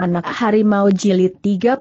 Anak Harimau Jilid 30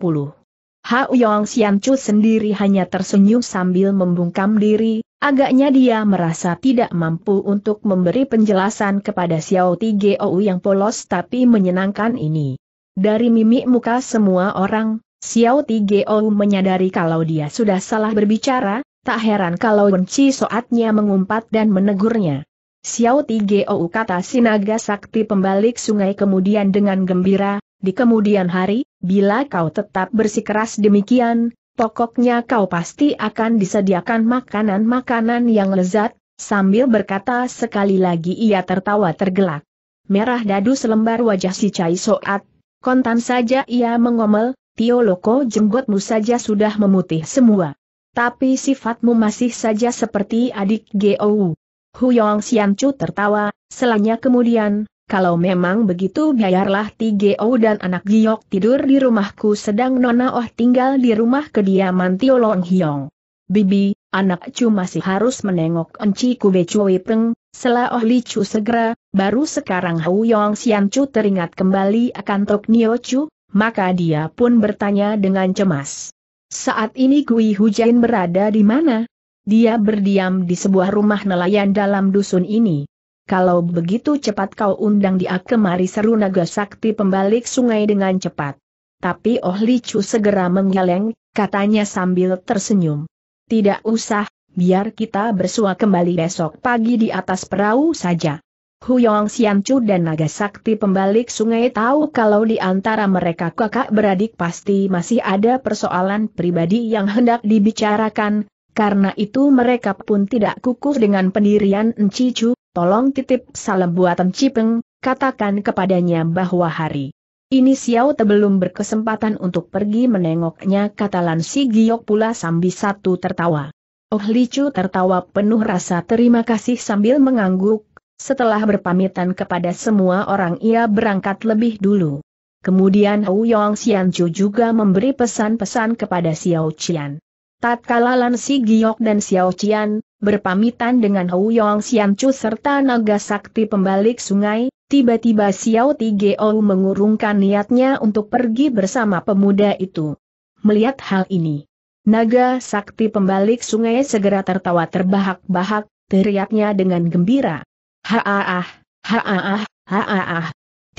Hao Yong Xian sendiri hanya tersenyum sambil membungkam diri, agaknya dia merasa tidak mampu untuk memberi penjelasan kepada Xiao Tigeo yang polos tapi menyenangkan ini. Dari mimik muka semua orang, Xiao Tigeo menyadari kalau dia sudah salah berbicara, tak heran kalau benci soatnya mengumpat dan menegurnya. Xiao Ti Tigeo kata Sinaga Sakti pembalik sungai kemudian dengan gembira, di kemudian hari, bila kau tetap bersikeras demikian, pokoknya kau pasti akan disediakan makanan-makanan yang lezat, sambil berkata sekali lagi ia tertawa tergelak. Merah dadu selembar wajah si Cai Soat, kontan saja ia mengomel, Tio Loko jenggotmu saja sudah memutih semua. Tapi sifatmu masih saja seperti adik Gou. Huyong Siancu tertawa, selanya kemudian, kalau memang begitu biarlah Tigeo dan anak Giok tidur di rumahku sedang Nona Oh tinggal di rumah kediaman Tio Long Hiong. Bibi, anak cu masih harus menengok enci kube Chui peng, selah oh li Chu segera, baru sekarang Hou Yong Sian Chu teringat kembali akan Tok Nio Chu, maka dia pun bertanya dengan cemas. Saat ini Gui Hujain berada di mana? Dia berdiam di sebuah rumah nelayan dalam dusun ini kalau begitu cepat kau undang dia kemari seru naga sakti pembalik sungai dengan cepat. Tapi Oh Licu segera menggeleng, katanya sambil tersenyum. Tidak usah, biar kita bersua kembali besok pagi di atas perahu saja. Huyong Xianchu dan naga sakti pembalik sungai tahu kalau di antara mereka kakak beradik pasti masih ada persoalan pribadi yang hendak dibicarakan, karena itu mereka pun tidak kukuh dengan pendirian chu tolong titip salam buatan Cipeng, katakan kepadanya bahwa hari ini Xiao Te belum berkesempatan untuk pergi menengoknya kata Lan Si Giok pula sambil satu tertawa. Oh Li Chu tertawa penuh rasa terima kasih sambil mengangguk, setelah berpamitan kepada semua orang ia berangkat lebih dulu. Kemudian Hou Yong Chu juga memberi pesan-pesan kepada Xiao Qian. Tatkala Lan Si Giok dan Xiao Qian, berpamitan dengan Hou Yong serta naga sakti pembalik sungai, tiba-tiba Xiao Tigeo mengurungkan niatnya untuk pergi bersama pemuda itu. Melihat hal ini, naga sakti pembalik sungai segera tertawa terbahak-bahak, teriaknya dengan gembira. Haaah, haaah, haaah.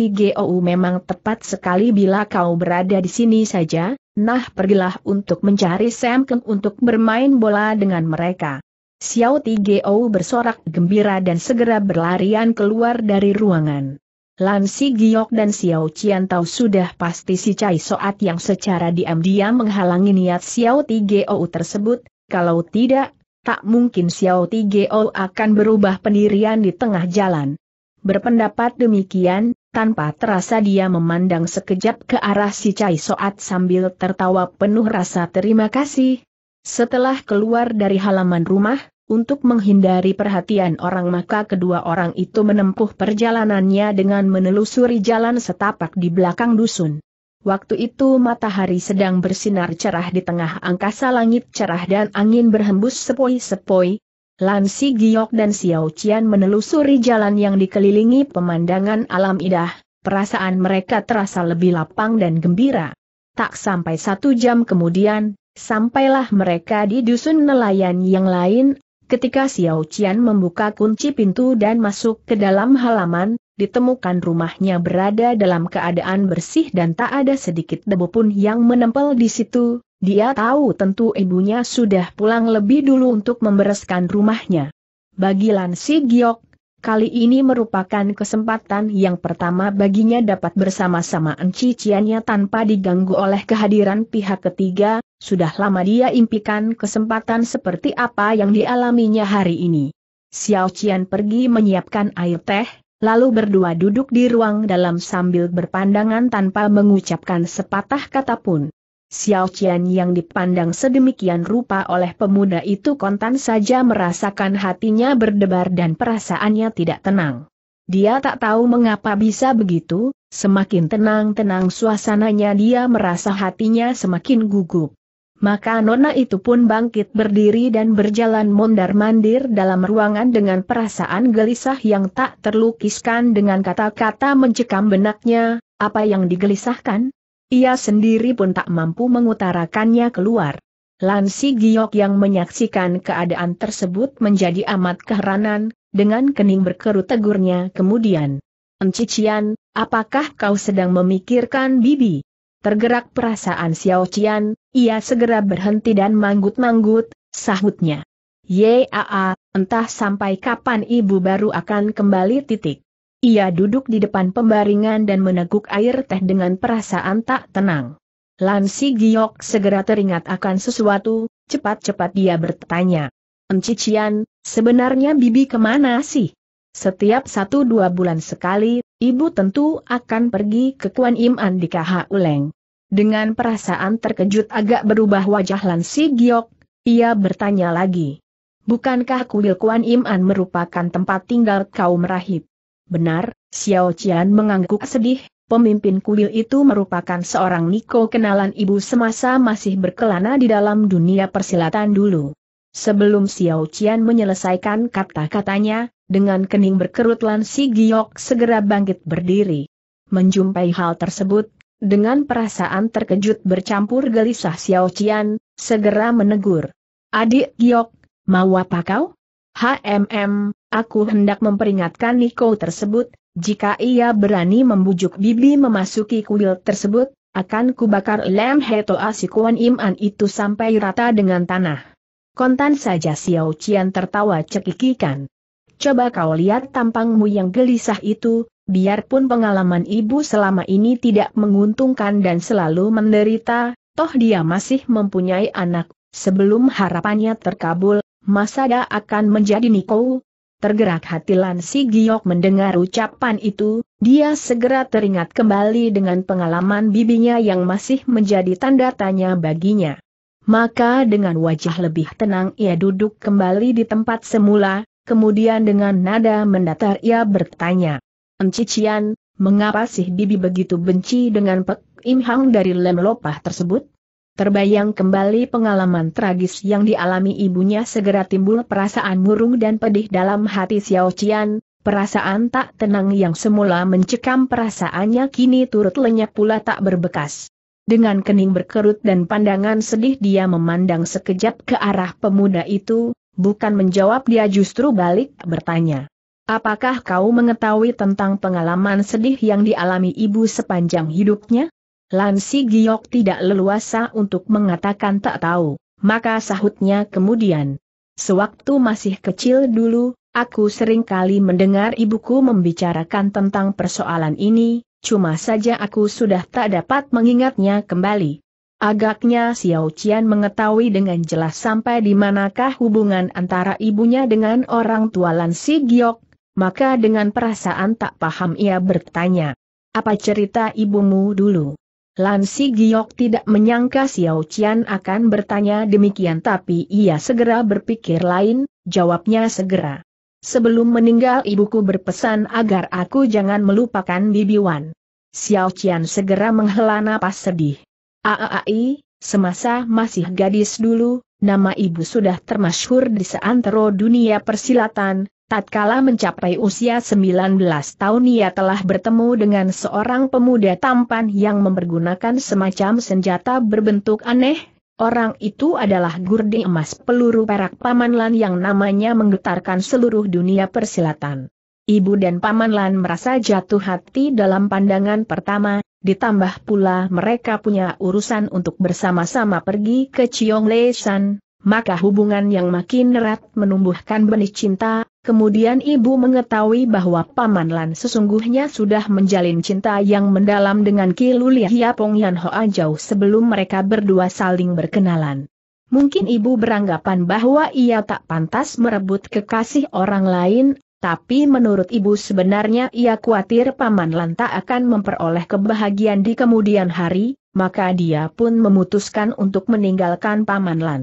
Tigeo memang tepat sekali bila kau berada di sini saja, nah pergilah untuk mencari Sam Keng untuk bermain bola dengan mereka. Xiao Tigeo bersorak gembira dan segera berlarian keluar dari ruangan. Lan Si Giok dan Xiao Qian tahu sudah pasti si Cai Soat yang secara diam-diam menghalangi niat Xiao Tigeo tersebut, kalau tidak, tak mungkin Xiao Tigeo akan berubah pendirian di tengah jalan. Berpendapat demikian, tanpa terasa dia memandang sekejap ke arah si Cai Soat sambil tertawa penuh rasa terima kasih, setelah keluar dari halaman rumah, untuk menghindari perhatian orang maka kedua orang itu menempuh perjalanannya dengan menelusuri jalan setapak di belakang dusun. Waktu itu matahari sedang bersinar cerah di tengah angkasa langit cerah dan angin berhembus sepoi-sepoi. Lansi Giok dan Xiao Qian menelusuri jalan yang dikelilingi pemandangan alam indah, perasaan mereka terasa lebih lapang dan gembira. Tak sampai satu jam kemudian, Sampailah mereka di dusun nelayan yang lain, ketika Xiao Qian membuka kunci pintu dan masuk ke dalam halaman, ditemukan rumahnya berada dalam keadaan bersih dan tak ada sedikit debu pun yang menempel di situ, dia tahu tentu ibunya sudah pulang lebih dulu untuk membereskan rumahnya. Bagi Lan Si Giok, Kali ini merupakan kesempatan yang pertama baginya dapat bersama-sama enciciannya tanpa diganggu oleh kehadiran pihak ketiga, sudah lama dia impikan kesempatan seperti apa yang dialaminya hari ini. Xiao Qian pergi menyiapkan air teh, lalu berdua duduk di ruang dalam sambil berpandangan tanpa mengucapkan sepatah kata pun. Xiao Qian yang dipandang sedemikian rupa oleh pemuda itu kontan saja merasakan hatinya berdebar dan perasaannya tidak tenang. Dia tak tahu mengapa bisa begitu, semakin tenang-tenang suasananya dia merasa hatinya semakin gugup. Maka nona itu pun bangkit berdiri dan berjalan mondar-mandir dalam ruangan dengan perasaan gelisah yang tak terlukiskan dengan kata-kata mencekam benaknya, apa yang digelisahkan? Ia sendiri pun tak mampu mengutarakannya keluar. Lansi Giok yang menyaksikan keadaan tersebut menjadi amat keheranan, dengan kening berkerut tegurnya kemudian. Encician, apakah kau sedang memikirkan bibi? Tergerak perasaan Xiao Qian, ia segera berhenti dan manggut-manggut, sahutnya. Yaa, entah sampai kapan ibu baru akan kembali titik. Ia duduk di depan pembaringan dan meneguk air teh dengan perasaan tak tenang. Lansi Giok segera teringat akan sesuatu, cepat-cepat dia bertanya. Encician, sebenarnya bibi kemana sih? Setiap satu dua bulan sekali, ibu tentu akan pergi ke Kuan Im An di KH Uleng. Dengan perasaan terkejut agak berubah wajah Lansi Giok, ia bertanya lagi. Bukankah kuil Kuan Im An merupakan tempat tinggal kaum rahib? Benar, Xiao Qian mengangguk sedih, pemimpin kuil itu merupakan seorang Niko kenalan ibu semasa masih berkelana di dalam dunia persilatan dulu. Sebelum Xiao Qian menyelesaikan kata-katanya, dengan kening berkerut Lan Si Giok segera bangkit berdiri. Menjumpai hal tersebut, dengan perasaan terkejut bercampur gelisah Xiao Qian, segera menegur. Adik Giok, mau apa kau? HMM, Aku hendak memperingatkan Niko tersebut, jika ia berani membujuk Bibi memasuki kuil tersebut, akan kubakar lem heto asikuan Iman itu sampai rata dengan tanah. Kontan saja Xiao Qian tertawa cekikikan. Coba kau lihat tampangmu yang gelisah itu, biarpun pengalaman ibu selama ini tidak menguntungkan dan selalu menderita, toh dia masih mempunyai anak, sebelum harapannya terkabul, masa dia akan menjadi Niko, Tergerak hati Lan Si Giok mendengar ucapan itu, dia segera teringat kembali dengan pengalaman bibinya yang masih menjadi tanda tanya baginya. Maka dengan wajah lebih tenang ia duduk kembali di tempat semula, kemudian dengan nada mendatar ia bertanya. Encician, mengapa sih bibi begitu benci dengan Pek Im dari Lem Lopah tersebut? Terbayang kembali pengalaman tragis yang dialami ibunya segera timbul perasaan murung dan pedih dalam hati Xiao Qian, perasaan tak tenang yang semula mencekam perasaannya kini turut lenyap pula tak berbekas. Dengan kening berkerut dan pandangan sedih dia memandang sekejap ke arah pemuda itu, bukan menjawab dia justru balik bertanya. Apakah kau mengetahui tentang pengalaman sedih yang dialami ibu sepanjang hidupnya? Lansi Giok tidak leluasa untuk mengatakan tak tahu, maka sahutnya kemudian. Sewaktu masih kecil dulu, aku sering kali mendengar ibuku membicarakan tentang persoalan ini, cuma saja aku sudah tak dapat mengingatnya kembali. Agaknya Xiao Qian mengetahui dengan jelas sampai di manakah hubungan antara ibunya dengan orang tua Lansi Si Giok, maka dengan perasaan tak paham ia bertanya. Apa cerita ibumu dulu? Lansi Si Giok tidak menyangka Xiao Qian akan bertanya demikian tapi ia segera berpikir lain, jawabnya segera. Sebelum meninggal ibuku berpesan agar aku jangan melupakan Bibi Wan. Xiao Qian segera menghela napas sedih. Aai, semasa masih gadis dulu, nama ibu sudah termasyhur di seantero dunia persilatan, Tatkala mencapai usia 19 tahun ia telah bertemu dengan seorang pemuda tampan yang mempergunakan semacam senjata berbentuk aneh, orang itu adalah gurdi emas peluru perak Pamanlan yang namanya menggetarkan seluruh dunia persilatan. Ibu dan Pamanlan merasa jatuh hati dalam pandangan pertama, ditambah pula mereka punya urusan untuk bersama-sama pergi ke Chiong Leshan, maka hubungan yang makin erat menumbuhkan benih cinta, Kemudian ibu mengetahui bahwa Paman Lan sesungguhnya sudah menjalin cinta yang mendalam dengan Ki Lulia Hiapong Yan Hoa jauh sebelum mereka berdua saling berkenalan. Mungkin ibu beranggapan bahwa ia tak pantas merebut kekasih orang lain, tapi menurut ibu sebenarnya ia khawatir Paman Lan tak akan memperoleh kebahagiaan di kemudian hari, maka dia pun memutuskan untuk meninggalkan Paman Lan.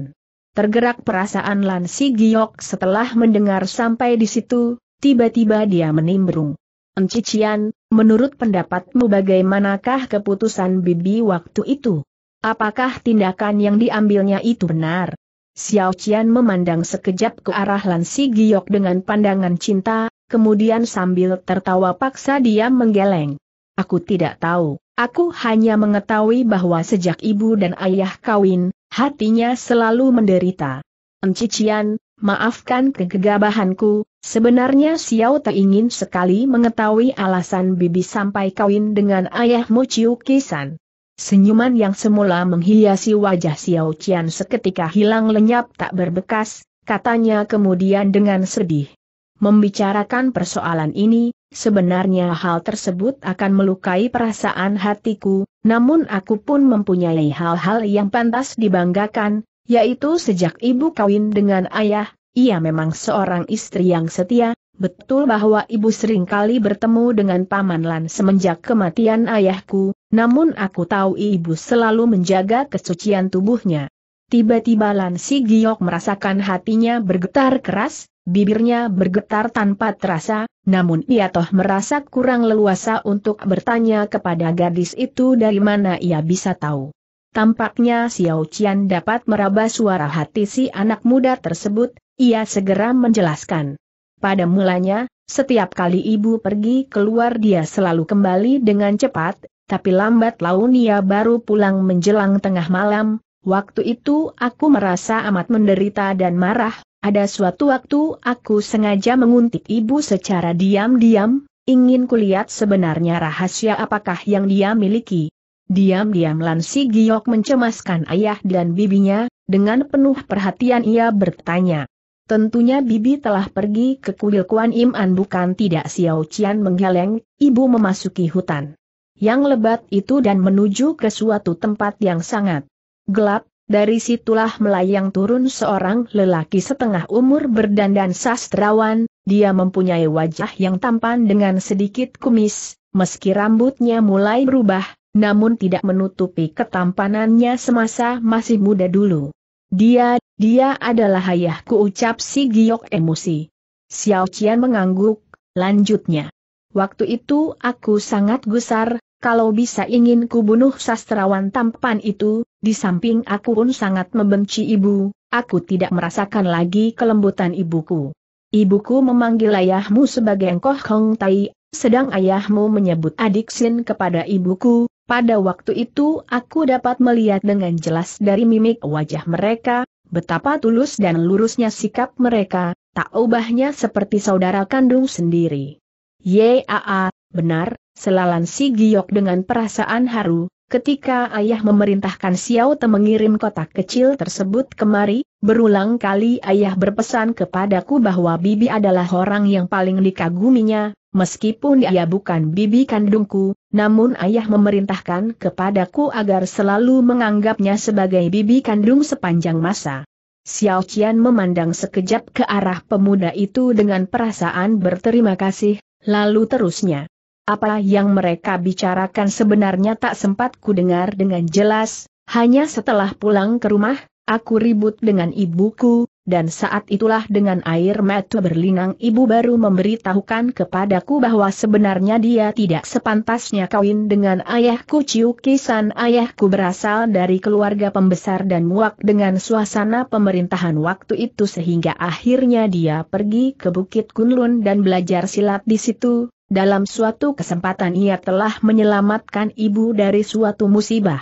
Tergerak perasaan Lan Giok setelah mendengar sampai di situ, tiba-tiba dia menimbrung. Encician, menurut pendapatmu bagaimanakah keputusan Bibi waktu itu? Apakah tindakan yang diambilnya itu benar? Xiao Qian memandang sekejap ke arah Lan Giok dengan pandangan cinta, kemudian sambil tertawa paksa dia menggeleng. Aku tidak tahu, aku hanya mengetahui bahwa sejak ibu dan ayah kawin, hatinya selalu menderita. Encician, maafkan kegegabahanku, sebenarnya Xiao Te ingin sekali mengetahui alasan Bibi sampai kawin dengan ayahmu Ciu Kisan. Senyuman yang semula menghiasi wajah Xiao Qian seketika hilang lenyap tak berbekas, katanya kemudian dengan sedih. Membicarakan persoalan ini, sebenarnya hal tersebut akan melukai perasaan hatiku, namun aku pun mempunyai hal-hal yang pantas dibanggakan, yaitu sejak ibu kawin dengan ayah, ia memang seorang istri yang setia, betul bahwa ibu sering kali bertemu dengan Paman Lan semenjak kematian ayahku, namun aku tahu ibu selalu menjaga kesucian tubuhnya. Tiba-tiba Lan Si Giok merasakan hatinya bergetar keras, bibirnya bergetar tanpa terasa, namun ia toh merasa kurang leluasa untuk bertanya kepada gadis itu dari mana ia bisa tahu. Tampaknya Xiao Qian dapat meraba suara hati si anak muda tersebut, ia segera menjelaskan. Pada mulanya, setiap kali ibu pergi keluar dia selalu kembali dengan cepat, tapi lambat laun ia baru pulang menjelang tengah malam, waktu itu aku merasa amat menderita dan marah, ada suatu waktu aku sengaja menguntit ibu secara diam-diam, ingin kulihat sebenarnya rahasia apakah yang dia miliki. Diam-diam Lansi Giok mencemaskan ayah dan bibinya, dengan penuh perhatian ia bertanya. Tentunya bibi telah pergi ke kuil Kuan Im An bukan tidak Xiao Qian menggeleng, ibu memasuki hutan. Yang lebat itu dan menuju ke suatu tempat yang sangat gelap, dari situlah melayang turun seorang lelaki setengah umur berdandan sastrawan, dia mempunyai wajah yang tampan dengan sedikit kumis, meski rambutnya mulai berubah, namun tidak menutupi ketampanannya semasa masih muda dulu. Dia, dia adalah ayahku ucap si Giok emosi. Xiao Qian mengangguk, lanjutnya. Waktu itu aku sangat gusar, kalau bisa ingin kubunuh sastrawan tampan itu, di samping aku pun sangat membenci ibu, aku tidak merasakan lagi kelembutan ibuku. Ibuku memanggil ayahmu sebagai Engkoh Kong Tai, sedang ayahmu menyebut adik Sin kepada ibuku, pada waktu itu aku dapat melihat dengan jelas dari mimik wajah mereka, betapa tulus dan lurusnya sikap mereka, tak ubahnya seperti saudara kandung sendiri. Yaa, benar, Selalan si Giok dengan perasaan haru, ketika ayah memerintahkan Xiao Te mengirim kotak kecil tersebut kemari, berulang kali ayah berpesan kepadaku bahwa Bibi adalah orang yang paling dikaguminya, meskipun ia bukan Bibi kandungku, namun ayah memerintahkan kepadaku agar selalu menganggapnya sebagai Bibi kandung sepanjang masa. Xiao Qian memandang sekejap ke arah pemuda itu dengan perasaan berterima kasih, lalu terusnya. Apa yang mereka bicarakan sebenarnya tak sempat ku dengar dengan jelas, hanya setelah pulang ke rumah, aku ribut dengan ibuku, dan saat itulah dengan air mata berlinang ibu baru memberitahukan kepadaku bahwa sebenarnya dia tidak sepantasnya kawin dengan ayahku Ciu Kisan ayahku berasal dari keluarga pembesar dan muak dengan suasana pemerintahan waktu itu sehingga akhirnya dia pergi ke Bukit Kunlun dan belajar silat di situ, dalam suatu kesempatan ia telah menyelamatkan ibu dari suatu musibah.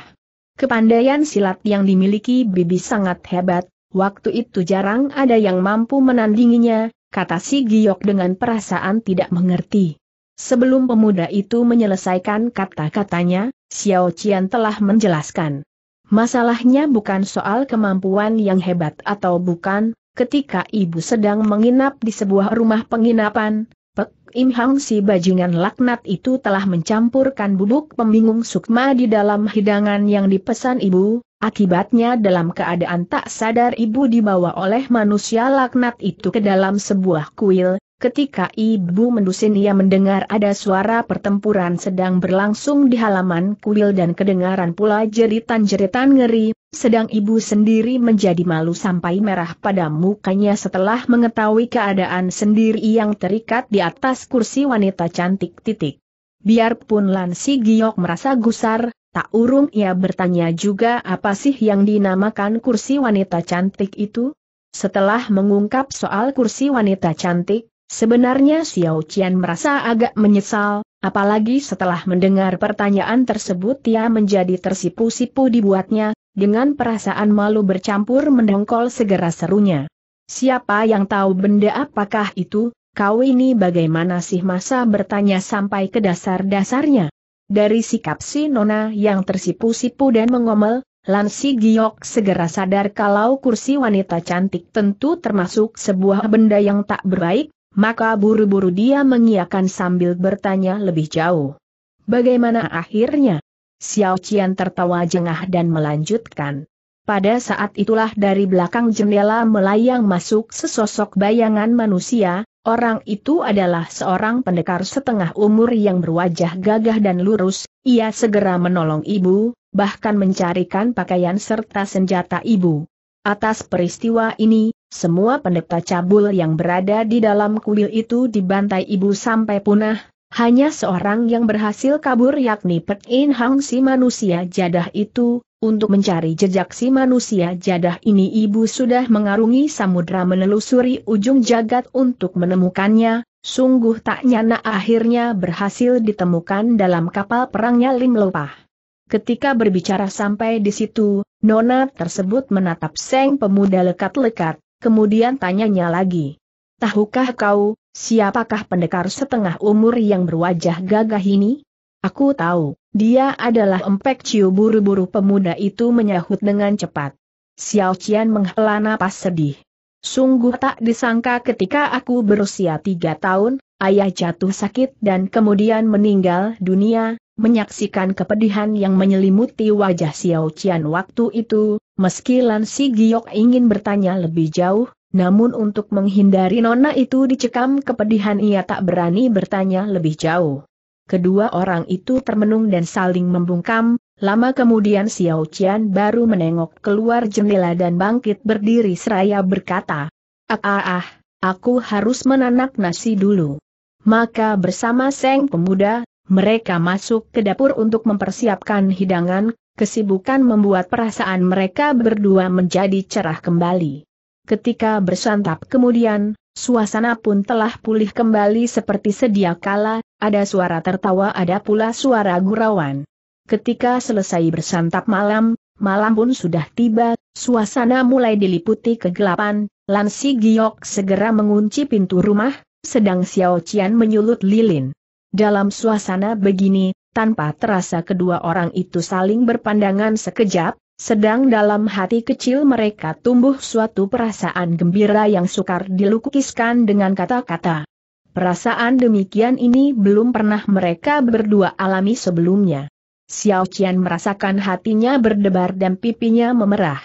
Kepandaian silat yang dimiliki Bibi sangat hebat, waktu itu jarang ada yang mampu menandinginya, kata si Giyok dengan perasaan tidak mengerti. Sebelum pemuda itu menyelesaikan kata-katanya, Xiao Qian telah menjelaskan. Masalahnya bukan soal kemampuan yang hebat atau bukan, ketika ibu sedang menginap di sebuah rumah penginapan, Im Hang si bajingan laknat itu telah mencampurkan bubuk pembingung sukma di dalam hidangan yang dipesan ibu, akibatnya dalam keadaan tak sadar ibu dibawa oleh manusia laknat itu ke dalam sebuah kuil, Ketika ibu mendusin ia mendengar ada suara pertempuran sedang berlangsung di halaman kuil dan kedengaran pula jeritan-jeritan ngeri, sedang ibu sendiri menjadi malu sampai merah pada mukanya setelah mengetahui keadaan sendiri yang terikat di atas kursi wanita cantik titik. Biarpun Lansi Giok merasa gusar, tak urung ia bertanya juga apa sih yang dinamakan kursi wanita cantik itu? Setelah mengungkap soal kursi wanita cantik, Sebenarnya Xiao Qian merasa agak menyesal, apalagi setelah mendengar pertanyaan tersebut ia menjadi tersipu-sipu dibuatnya, dengan perasaan malu bercampur mendongkol segera serunya. Siapa yang tahu benda apakah itu, kau ini bagaimana sih masa bertanya sampai ke dasar-dasarnya? Dari sikap si Nona yang tersipu-sipu dan mengomel, Lansi Giok segera sadar kalau kursi wanita cantik tentu termasuk sebuah benda yang tak berbaik, maka buru-buru dia mengiakan sambil bertanya lebih jauh. Bagaimana akhirnya? Xiao Qian tertawa jengah dan melanjutkan. Pada saat itulah dari belakang jendela melayang masuk sesosok bayangan manusia, orang itu adalah seorang pendekar setengah umur yang berwajah gagah dan lurus, ia segera menolong ibu, bahkan mencarikan pakaian serta senjata ibu. Atas peristiwa ini, semua pendeta cabul yang berada di dalam kuil itu dibantai ibu sampai punah, hanya seorang yang berhasil kabur yakni Pet In Hang si manusia jadah itu, untuk mencari jejak si manusia jadah ini ibu sudah mengarungi samudra menelusuri ujung jagat untuk menemukannya, sungguh tak nyana akhirnya berhasil ditemukan dalam kapal perangnya Lim Lopah. Ketika berbicara sampai di situ, Nona tersebut menatap Seng pemuda lekat-lekat, kemudian tanyanya lagi. Tahukah kau, siapakah pendekar setengah umur yang berwajah gagah ini? Aku tahu, dia adalah empek ciu buru-buru pemuda itu menyahut dengan cepat. Xiao Qian menghela napas sedih. Sungguh tak disangka ketika aku berusia tiga tahun, ayah jatuh sakit dan kemudian meninggal dunia, menyaksikan kepedihan yang menyelimuti wajah Xiao Qian waktu itu, Meski Lan Giok ingin bertanya lebih jauh, namun untuk menghindari nona itu dicekam kepedihan ia tak berani bertanya lebih jauh. Kedua orang itu termenung dan saling membungkam, lama kemudian Xiao Qian baru menengok keluar jendela dan bangkit berdiri seraya berkata, Ah ah ah, aku harus menanak nasi dulu. Maka bersama Seng Pemuda, mereka masuk ke dapur untuk mempersiapkan hidangan, kesibukan membuat perasaan mereka berdua menjadi cerah kembali. Ketika bersantap kemudian, suasana pun telah pulih kembali seperti sedia kala, ada suara tertawa ada pula suara gurauan. Ketika selesai bersantap malam, malam pun sudah tiba, suasana mulai diliputi kegelapan, Lansi Giok segera mengunci pintu rumah, sedang Xiao Qian menyulut lilin. Dalam suasana begini, tanpa terasa kedua orang itu saling berpandangan sekejap, sedang dalam hati kecil mereka tumbuh suatu perasaan gembira yang sukar dilukiskan dengan kata-kata. Perasaan demikian ini belum pernah mereka berdua alami sebelumnya. Xiao Qian merasakan hatinya berdebar dan pipinya memerah.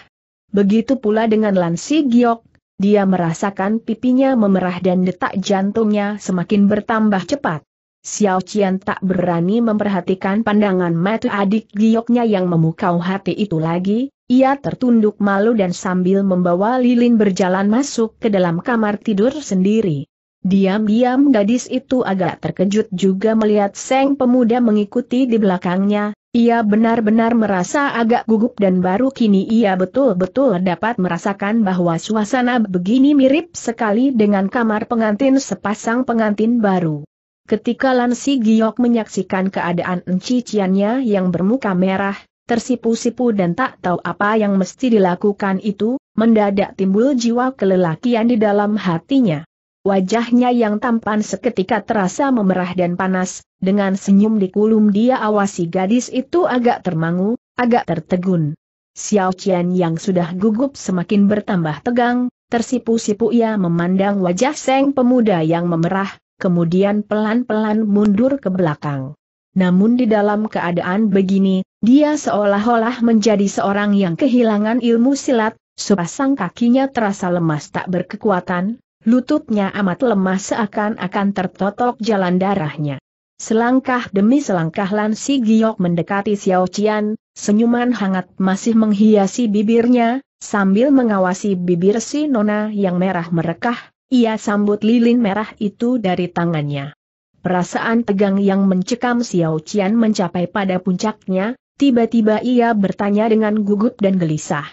Begitu pula dengan Lan Si Giok, dia merasakan pipinya memerah dan detak jantungnya semakin bertambah cepat. Xiao Qian tak berani memperhatikan pandangan mata adik gioknya yang memukau hati itu lagi, ia tertunduk malu dan sambil membawa lilin berjalan masuk ke dalam kamar tidur sendiri. Diam-diam gadis itu agak terkejut juga melihat Seng pemuda mengikuti di belakangnya, ia benar-benar merasa agak gugup dan baru kini ia betul-betul dapat merasakan bahwa suasana begini mirip sekali dengan kamar pengantin sepasang pengantin baru. Ketika Lansi Giok menyaksikan keadaan enciciannya yang bermuka merah, tersipu-sipu dan tak tahu apa yang mesti dilakukan itu, mendadak timbul jiwa kelelakian di dalam hatinya. Wajahnya yang tampan seketika terasa memerah dan panas, dengan senyum dikulum dia awasi gadis itu agak termangu, agak tertegun. Xiao Qian yang sudah gugup semakin bertambah tegang, tersipu-sipu ia memandang wajah Seng pemuda yang memerah, kemudian pelan-pelan mundur ke belakang. Namun di dalam keadaan begini, dia seolah-olah menjadi seorang yang kehilangan ilmu silat, sepasang kakinya terasa lemas tak berkekuatan, lututnya amat lemah seakan-akan tertotok jalan darahnya. Selangkah demi selangkah Lan Si Giok mendekati Xiao Qian, senyuman hangat masih menghiasi bibirnya, sambil mengawasi bibir si Nona yang merah merekah, ia sambut lilin merah itu dari tangannya. Perasaan tegang yang mencekam Xiao Qian mencapai pada puncaknya, tiba-tiba ia bertanya dengan gugup dan gelisah.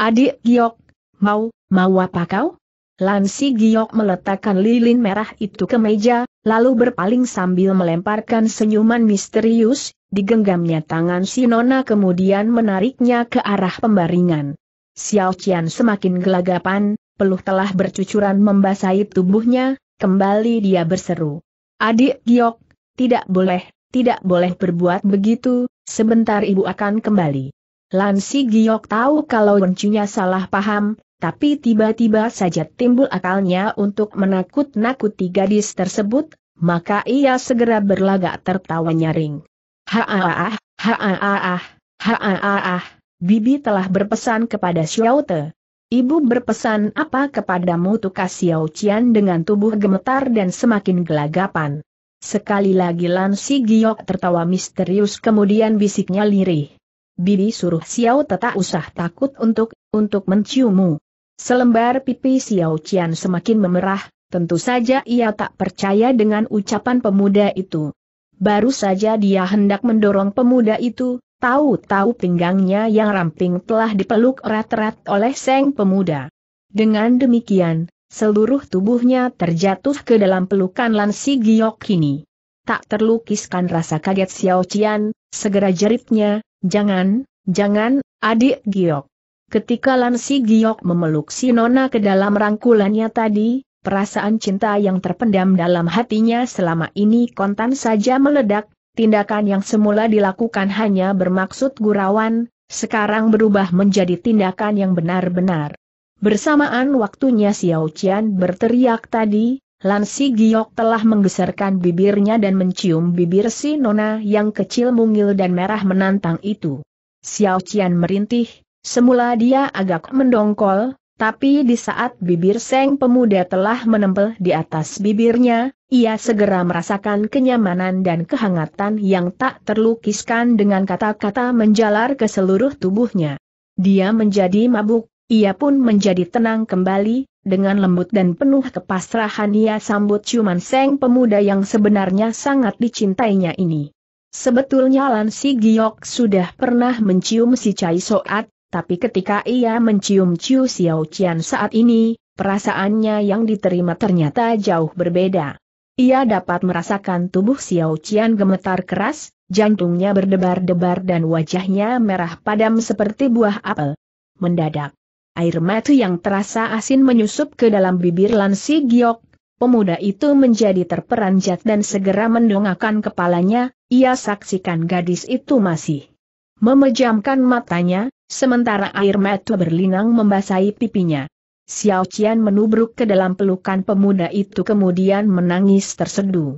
Adik Giok, mau, mau apa kau? Lansi Giok meletakkan lilin merah itu ke meja, lalu berpaling sambil melemparkan senyuman misterius, digenggamnya tangan si Nona kemudian menariknya ke arah pembaringan. Xiao Qian semakin gelagapan, peluh telah bercucuran membasahi tubuhnya, kembali dia berseru. Adik Giok, tidak boleh, tidak boleh berbuat begitu, sebentar ibu akan kembali. Lansi Giok tahu kalau Wencunya salah paham, tapi tiba-tiba saja timbul akalnya untuk menakut-nakuti gadis tersebut, maka ia segera berlagak tertawa nyaring. Haaah, ha haaah, haaah, bibi telah berpesan kepada Xiao Te. Ibu berpesan apa kepadamu tukas Xiao Qian dengan tubuh gemetar dan semakin gelagapan. Sekali lagi Lan Si Giok tertawa misterius kemudian bisiknya lirih. Bibi suruh Xiao tetap usah takut untuk, untuk menciummu. Selembar pipi Xiao Qian semakin memerah, tentu saja ia tak percaya dengan ucapan pemuda itu. Baru saja dia hendak mendorong pemuda itu, Tahu-tahu pinggangnya yang ramping telah dipeluk erat-erat oleh Seng pemuda. Dengan demikian, seluruh tubuhnya terjatuh ke dalam pelukan Lansi Giok ini. Tak terlukiskan rasa kaget Xiao Qian, segera jeritnya, jangan, jangan, adik Giok. Ketika Lansi Giok memeluk si Nona ke dalam rangkulannya tadi, perasaan cinta yang terpendam dalam hatinya selama ini kontan saja meledak, tindakan yang semula dilakukan hanya bermaksud gurauan, sekarang berubah menjadi tindakan yang benar-benar. Bersamaan waktunya Xiao Qian berteriak tadi, Lansi Giok telah menggeserkan bibirnya dan mencium bibir si Nona yang kecil mungil dan merah menantang itu. Xiao Qian merintih, semula dia agak mendongkol, tapi di saat bibir Seng Pemuda telah menempel di atas bibirnya, ia segera merasakan kenyamanan dan kehangatan yang tak terlukiskan dengan kata-kata menjalar ke seluruh tubuhnya. Dia menjadi mabuk, ia pun menjadi tenang kembali, dengan lembut dan penuh kepasrahan ia sambut ciuman seng pemuda yang sebenarnya sangat dicintainya ini. Sebetulnya Lan Si Giok sudah pernah mencium si Cai Soat, tapi ketika ia mencium Ciu Xiao Qian saat ini, perasaannya yang diterima ternyata jauh berbeda. Ia dapat merasakan tubuh Xiao Qian gemetar keras, jantungnya berdebar-debar dan wajahnya merah padam seperti buah apel. Mendadak, air mata yang terasa asin menyusup ke dalam bibir Lansi Giok, Pemuda itu menjadi terperanjat dan segera mendongakkan kepalanya, ia saksikan gadis itu masih memejamkan matanya, sementara air mata berlinang membasahi pipinya. Xiao Qian menubruk ke dalam pelukan pemuda itu kemudian menangis terseduh.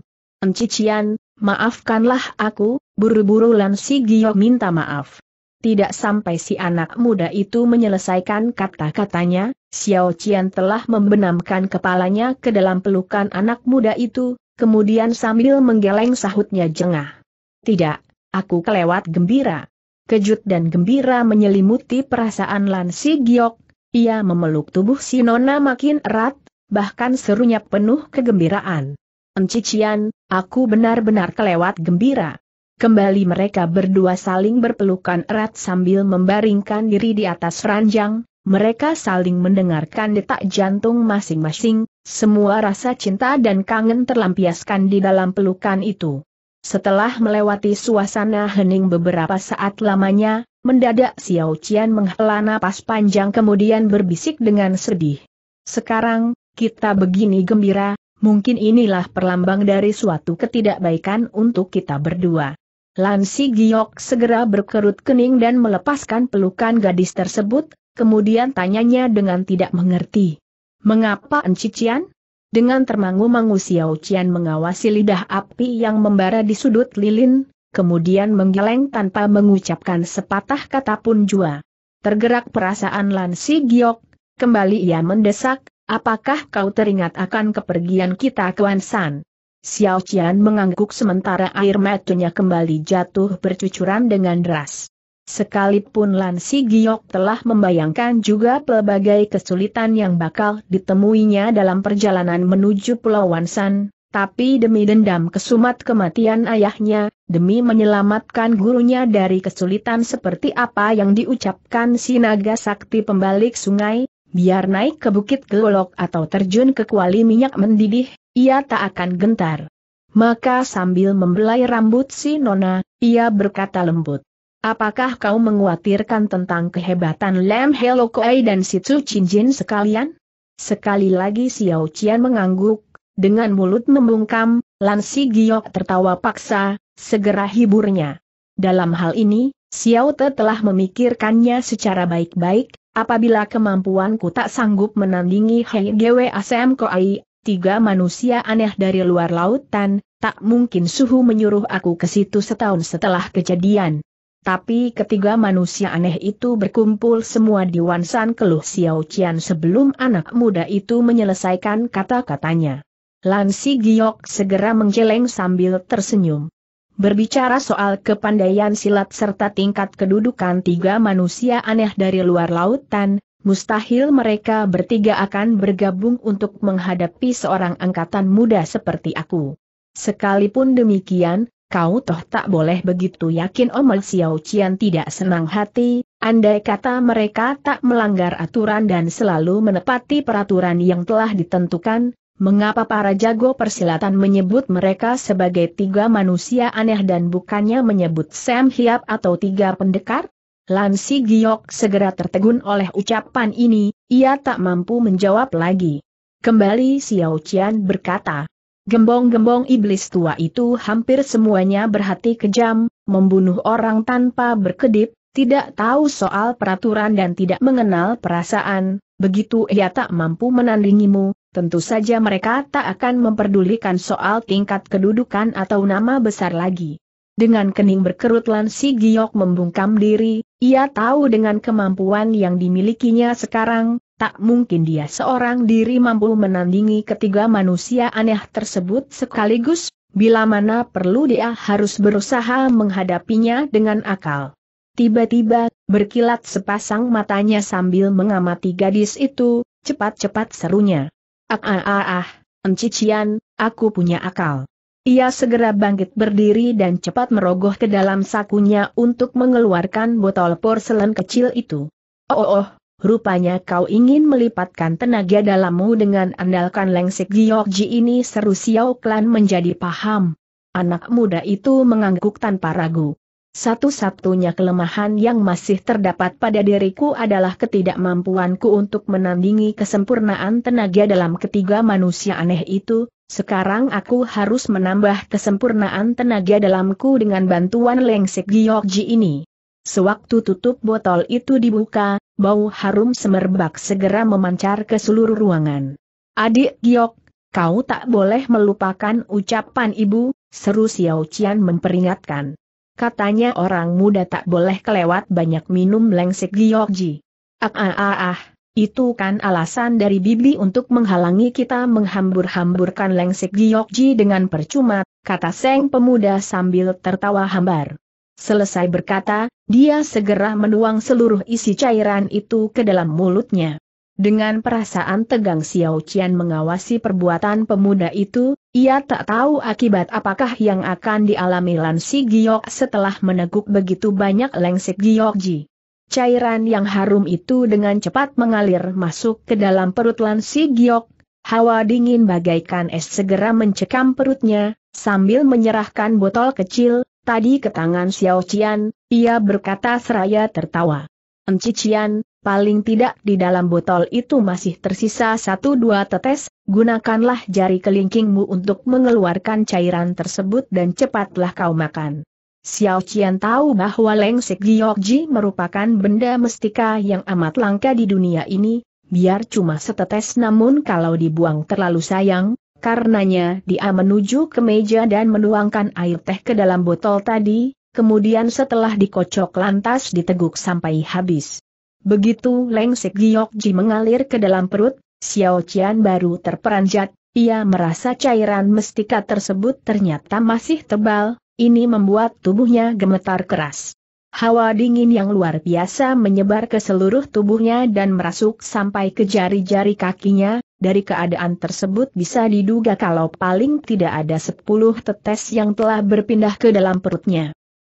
Qian, maafkanlah aku, buru-buru Lan Si Gio minta maaf. Tidak sampai si anak muda itu menyelesaikan kata-katanya, Xiao Qian telah membenamkan kepalanya ke dalam pelukan anak muda itu, kemudian sambil menggeleng sahutnya jengah. Tidak, aku kelewat gembira. Kejut dan gembira menyelimuti perasaan Lan Si Giok, ia memeluk tubuh si Nona makin erat, bahkan serunya penuh kegembiraan. Encician, aku benar-benar kelewat gembira. Kembali mereka berdua saling berpelukan erat sambil membaringkan diri di atas ranjang, mereka saling mendengarkan detak jantung masing-masing, semua rasa cinta dan kangen terlampiaskan di dalam pelukan itu. Setelah melewati suasana hening beberapa saat lamanya, mendadak Xiao Qian menghela napas panjang kemudian berbisik dengan sedih. Sekarang, kita begini gembira, mungkin inilah perlambang dari suatu ketidakbaikan untuk kita berdua. Lansi Giok segera berkerut kening dan melepaskan pelukan gadis tersebut, kemudian tanyanya dengan tidak mengerti. Mengapa Encician? Dengan termangu-mangu Xiao Qian mengawasi lidah api yang membara di sudut lilin, kemudian menggeleng tanpa mengucapkan sepatah kata pun jua. Tergerak perasaan Lan Si Giok, kembali ia mendesak, apakah kau teringat akan kepergian kita ke San? Xiao Qian mengangguk sementara air matanya kembali jatuh bercucuran dengan deras. Sekalipun Lan Giok telah membayangkan juga pelbagai kesulitan yang bakal ditemuinya dalam perjalanan menuju Pulau Wansan, tapi demi dendam kesumat kematian ayahnya, demi menyelamatkan gurunya dari kesulitan seperti apa yang diucapkan si naga sakti pembalik sungai, biar naik ke bukit gelolok atau terjun ke kuali minyak mendidih, ia tak akan gentar. Maka sambil membelai rambut si Nona, ia berkata lembut. Apakah kau menguatirkan tentang kehebatan Lam Helo dan Situ Cinjin sekalian? Sekali lagi Xiao Qian mengangguk, dengan mulut membungkam, Lan Si Giok tertawa paksa, segera hiburnya. Dalam hal ini, Xiao Te telah memikirkannya secara baik-baik, apabila kemampuanku tak sanggup menandingi Hei Gwe Asem Koai, tiga manusia aneh dari luar lautan, tak mungkin suhu menyuruh aku ke situ setahun setelah kejadian. Tapi ketiga manusia aneh itu berkumpul semua di Wansan Keluh Xiao Qian sebelum anak muda itu menyelesaikan kata-katanya. Lansi Giok segera menjeleng sambil tersenyum. Berbicara soal kepandaian silat serta tingkat kedudukan tiga manusia aneh dari luar lautan, mustahil mereka bertiga akan bergabung untuk menghadapi seorang angkatan muda seperti aku. Sekalipun demikian, kau toh tak boleh begitu yakin Omel oh Xiao Qian tidak senang hati, andai kata mereka tak melanggar aturan dan selalu menepati peraturan yang telah ditentukan, mengapa para jago persilatan menyebut mereka sebagai tiga manusia aneh dan bukannya menyebut Sam Hiap atau tiga pendekar? Lansi Giok segera tertegun oleh ucapan ini, ia tak mampu menjawab lagi. Kembali Xiao Qian berkata, Gembong-gembong iblis tua itu hampir semuanya berhati kejam, membunuh orang tanpa berkedip, tidak tahu soal peraturan dan tidak mengenal perasaan, begitu ia tak mampu menandingimu, tentu saja mereka tak akan memperdulikan soal tingkat kedudukan atau nama besar lagi. Dengan kening berkerut Lan Giok membungkam diri, ia tahu dengan kemampuan yang dimilikinya sekarang, Tak mungkin dia seorang diri mampu menandingi ketiga manusia aneh tersebut sekaligus, bila mana perlu dia harus berusaha menghadapinya dengan akal. Tiba-tiba, berkilat sepasang matanya sambil mengamati gadis itu, cepat-cepat serunya. Ah ah ah ah, encician, aku punya akal. Ia segera bangkit berdiri dan cepat merogoh ke dalam sakunya untuk mengeluarkan botol porselen kecil itu. Oh oh oh, Rupanya kau ingin melipatkan tenaga dalammu dengan andalkan lengsek Giorgi ini seru Xiao Klan menjadi paham. Anak muda itu mengangguk tanpa ragu. Satu-satunya kelemahan yang masih terdapat pada diriku adalah ketidakmampuanku untuk menandingi kesempurnaan tenaga dalam ketiga manusia aneh itu, sekarang aku harus menambah kesempurnaan tenaga dalamku dengan bantuan lengsek Giorgi ini. Sewaktu tutup botol itu dibuka, bau harum semerbak segera memancar ke seluruh ruangan. Adik Giok, kau tak boleh melupakan ucapan ibu, seru Xiao Qian memperingatkan. Katanya orang muda tak boleh kelewat banyak minum lengsek Ji. Ah ah ah ah, itu kan alasan dari Bibi untuk menghalangi kita menghambur-hamburkan lengsek Giokji dengan percuma, kata Seng pemuda sambil tertawa hambar. Selesai berkata, dia segera menuang seluruh isi cairan itu ke dalam mulutnya. Dengan perasaan tegang Xiao Qian mengawasi perbuatan pemuda itu, ia tak tahu akibat apakah yang akan dialami Lansi Giok setelah meneguk begitu banyak lengsek Giokji. Cairan yang harum itu dengan cepat mengalir masuk ke dalam perut Lansi Giok, hawa dingin bagaikan es segera mencekam perutnya, sambil menyerahkan botol kecil, tadi ke tangan Xiao Qian, ia berkata seraya tertawa. Enci Qian, paling tidak di dalam botol itu masih tersisa satu dua tetes, gunakanlah jari kelingkingmu untuk mengeluarkan cairan tersebut dan cepatlah kau makan. Xiao Qian tahu bahwa lengsek Giokji merupakan benda mestika yang amat langka di dunia ini, biar cuma setetes namun kalau dibuang terlalu sayang, Karenanya dia menuju ke meja dan menuangkan air teh ke dalam botol tadi, kemudian setelah dikocok lantas diteguk sampai habis. Begitu lengsek Giokji mengalir ke dalam perut, Xiao Qian baru terperanjat, ia merasa cairan mestika tersebut ternyata masih tebal, ini membuat tubuhnya gemetar keras. Hawa dingin yang luar biasa menyebar ke seluruh tubuhnya dan merasuk sampai ke jari-jari kakinya, dari keadaan tersebut bisa diduga kalau paling tidak ada sepuluh tetes yang telah berpindah ke dalam perutnya.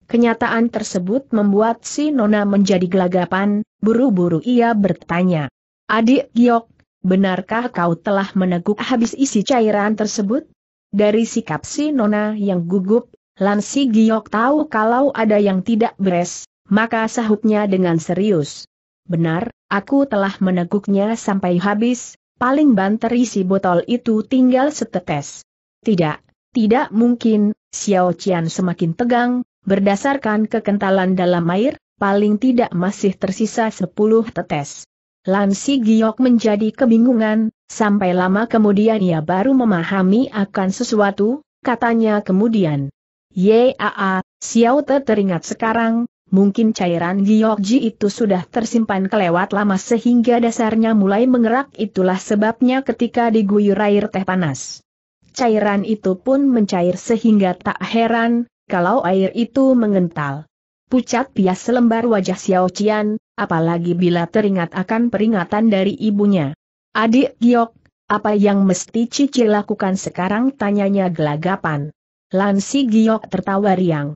Kenyataan tersebut membuat si Nona menjadi gelagapan, buru-buru ia bertanya. Adik Giok, benarkah kau telah meneguk habis isi cairan tersebut? Dari sikap si Nona yang gugup, Lansi Giok tahu kalau ada yang tidak beres, maka sahutnya dengan serius. Benar, aku telah meneguknya sampai habis, paling banter isi botol itu tinggal setetes. Tidak, tidak mungkin, Xiao Qian semakin tegang, berdasarkan kekentalan dalam air, paling tidak masih tersisa sepuluh tetes. Lansi Giok menjadi kebingungan, sampai lama kemudian ia baru memahami akan sesuatu, katanya kemudian. Yaa, Xiao Te teringat sekarang, mungkin cairan Giokji itu sudah tersimpan kelewat lama sehingga dasarnya mulai mengerak itulah sebabnya ketika diguyur air teh panas. Cairan itu pun mencair sehingga tak heran, kalau air itu mengental. Pucat pias selembar wajah Xiao Qian, apalagi bila teringat akan peringatan dari ibunya. Adik Giok, apa yang mesti Cici lakukan sekarang tanyanya gelagapan. Lansi Giok tertawa riang.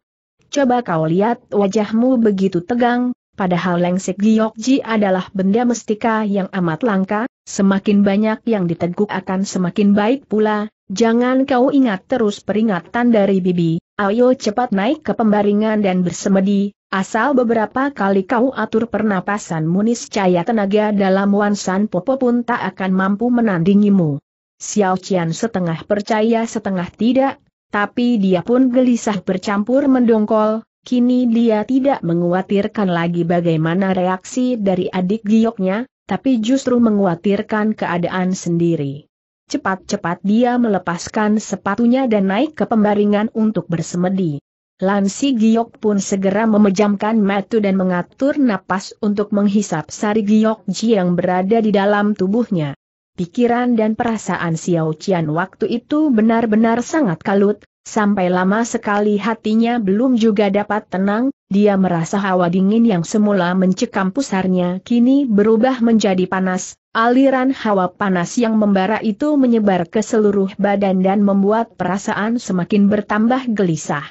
Coba kau lihat wajahmu begitu tegang, padahal Lengsek Ji adalah benda mestika yang amat langka, semakin banyak yang diteguk akan semakin baik pula, jangan kau ingat terus peringatan dari Bibi, ayo cepat naik ke pembaringan dan bersemedi, asal beberapa kali kau atur pernapasan, Munis cahaya tenaga dalam Wansan Popo pun tak akan mampu menandingimu. Xiao Qian setengah percaya setengah tidak, tapi dia pun gelisah bercampur mendongkol, kini dia tidak menguatirkan lagi bagaimana reaksi dari adik gioknya, tapi justru menguatirkan keadaan sendiri. Cepat-cepat dia melepaskan sepatunya dan naik ke pembaringan untuk bersemedi. Lansi Giok pun segera memejamkan mata dan mengatur napas untuk menghisap sari Giok Ji yang berada di dalam tubuhnya pikiran dan perasaan Xiao Qian waktu itu benar-benar sangat kalut, sampai lama sekali hatinya belum juga dapat tenang, dia merasa hawa dingin yang semula mencekam pusarnya kini berubah menjadi panas, aliran hawa panas yang membara itu menyebar ke seluruh badan dan membuat perasaan semakin bertambah gelisah.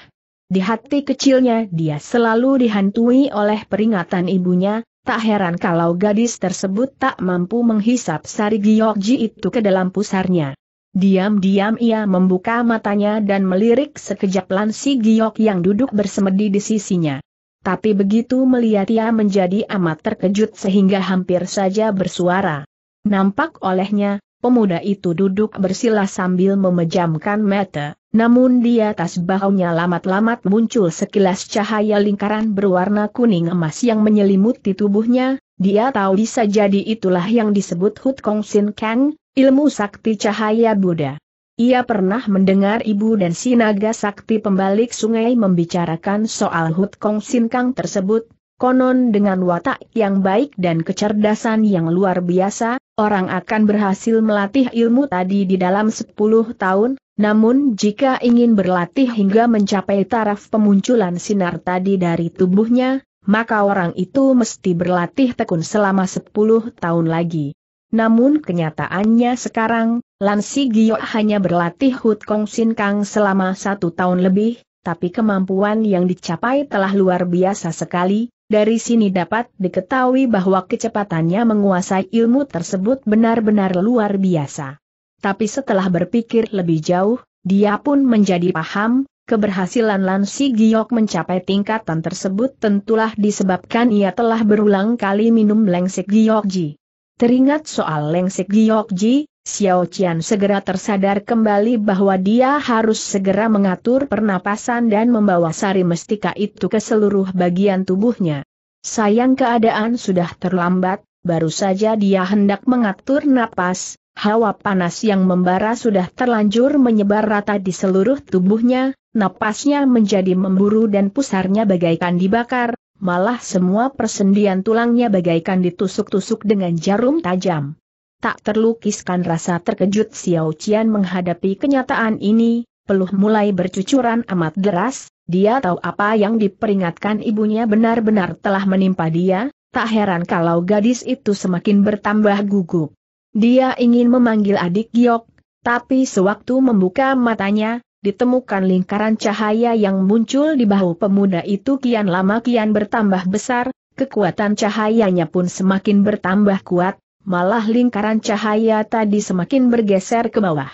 Di hati kecilnya dia selalu dihantui oleh peringatan ibunya, Tak heran kalau gadis tersebut tak mampu menghisap sari Giokji itu ke dalam pusarnya. Diam-diam ia membuka matanya dan melirik sekejap Lansi Giok yang duduk bersemedi di sisinya. Tapi begitu melihat ia menjadi amat terkejut sehingga hampir saja bersuara. Nampak olehnya, pemuda itu duduk bersila sambil memejamkan mata. Namun di atas bahunya lamat-lamat muncul sekilas cahaya lingkaran berwarna kuning emas yang menyelimuti tubuhnya, dia tahu bisa jadi itulah yang disebut Hut Kong Sin Kang, ilmu sakti cahaya Buddha. Ia pernah mendengar ibu dan si naga sakti pembalik sungai membicarakan soal Hut Kong Sin Kang tersebut, konon dengan watak yang baik dan kecerdasan yang luar biasa, orang akan berhasil melatih ilmu tadi di dalam 10 tahun, namun jika ingin berlatih hingga mencapai taraf pemunculan sinar tadi dari tubuhnya, maka orang itu mesti berlatih tekun selama 10 tahun lagi. Namun kenyataannya sekarang, Lansi Gyo hanya berlatih Hut Kong Sin Kang selama satu tahun lebih, tapi kemampuan yang dicapai telah luar biasa sekali, dari sini dapat diketahui bahwa kecepatannya menguasai ilmu tersebut benar-benar luar biasa. Tapi setelah berpikir lebih jauh, dia pun menjadi paham, keberhasilan Lan Si Giok mencapai tingkatan tersebut tentulah disebabkan ia telah berulang kali minum lengsek Ji. Teringat soal lengsek Ji, Xiao Qian segera tersadar kembali bahwa dia harus segera mengatur pernapasan dan membawa sari mestika itu ke seluruh bagian tubuhnya. Sayang keadaan sudah terlambat, baru saja dia hendak mengatur napas, Hawa panas yang membara sudah terlanjur menyebar rata di seluruh tubuhnya, napasnya menjadi memburu dan pusarnya bagaikan dibakar, malah semua persendian tulangnya bagaikan ditusuk-tusuk dengan jarum tajam. Tak terlukiskan rasa terkejut Xiao Qian menghadapi kenyataan ini, peluh mulai bercucuran amat deras, dia tahu apa yang diperingatkan ibunya benar-benar telah menimpa dia, tak heran kalau gadis itu semakin bertambah gugup. Dia ingin memanggil adik Giok, tapi sewaktu membuka matanya, ditemukan lingkaran cahaya yang muncul di bahu pemuda itu kian lama kian bertambah besar, kekuatan cahayanya pun semakin bertambah kuat, malah lingkaran cahaya tadi semakin bergeser ke bawah.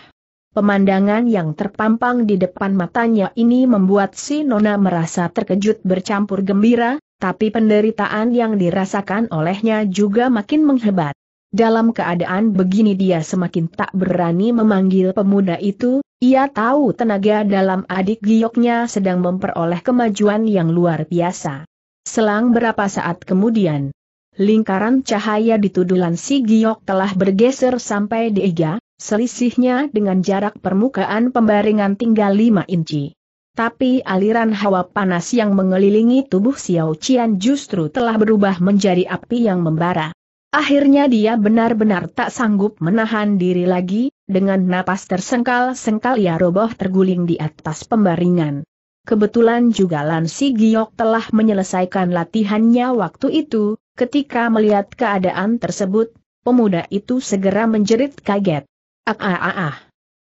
Pemandangan yang terpampang di depan matanya ini membuat si Nona merasa terkejut bercampur gembira, tapi penderitaan yang dirasakan olehnya juga makin menghebat dalam keadaan begini dia semakin tak berani memanggil pemuda itu, ia tahu tenaga dalam adik gioknya sedang memperoleh kemajuan yang luar biasa. Selang berapa saat kemudian, lingkaran cahaya di tudulan si giok telah bergeser sampai di iga, selisihnya dengan jarak permukaan pembaringan tinggal 5 inci. Tapi aliran hawa panas yang mengelilingi tubuh Xiao Qian justru telah berubah menjadi api yang membara. Akhirnya dia benar-benar tak sanggup menahan diri lagi, dengan napas tersengkal-sengkal ia roboh terguling di atas pembaringan. Kebetulan juga Lansi Giok telah menyelesaikan latihannya waktu itu, ketika melihat keadaan tersebut, pemuda itu segera menjerit kaget. Ah ah ah ah.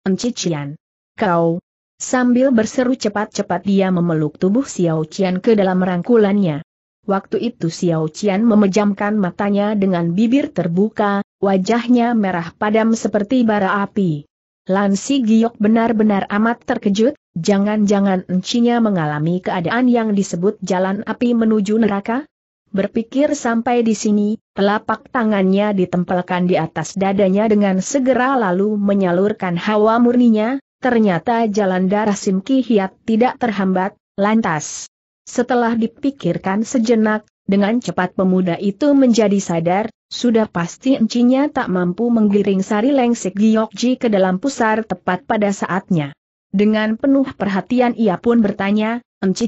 Encician. Kau. Sambil berseru cepat-cepat dia memeluk tubuh Xiao Qian ke dalam rangkulannya. Waktu itu Xiao Qian memejamkan matanya dengan bibir terbuka, wajahnya merah padam seperti bara api. Lansi Giok benar-benar amat terkejut, jangan-jangan encinya mengalami keadaan yang disebut jalan api menuju neraka? Berpikir sampai di sini, telapak tangannya ditempelkan di atas dadanya dengan segera lalu menyalurkan hawa murninya, ternyata jalan darah Sim Ki Hiat tidak terhambat, lantas. Setelah dipikirkan sejenak, dengan cepat pemuda itu menjadi sadar, sudah pasti encinya tak mampu menggiring sari lengsek Giyokji ke dalam pusar tepat pada saatnya. Dengan penuh perhatian ia pun bertanya, Enci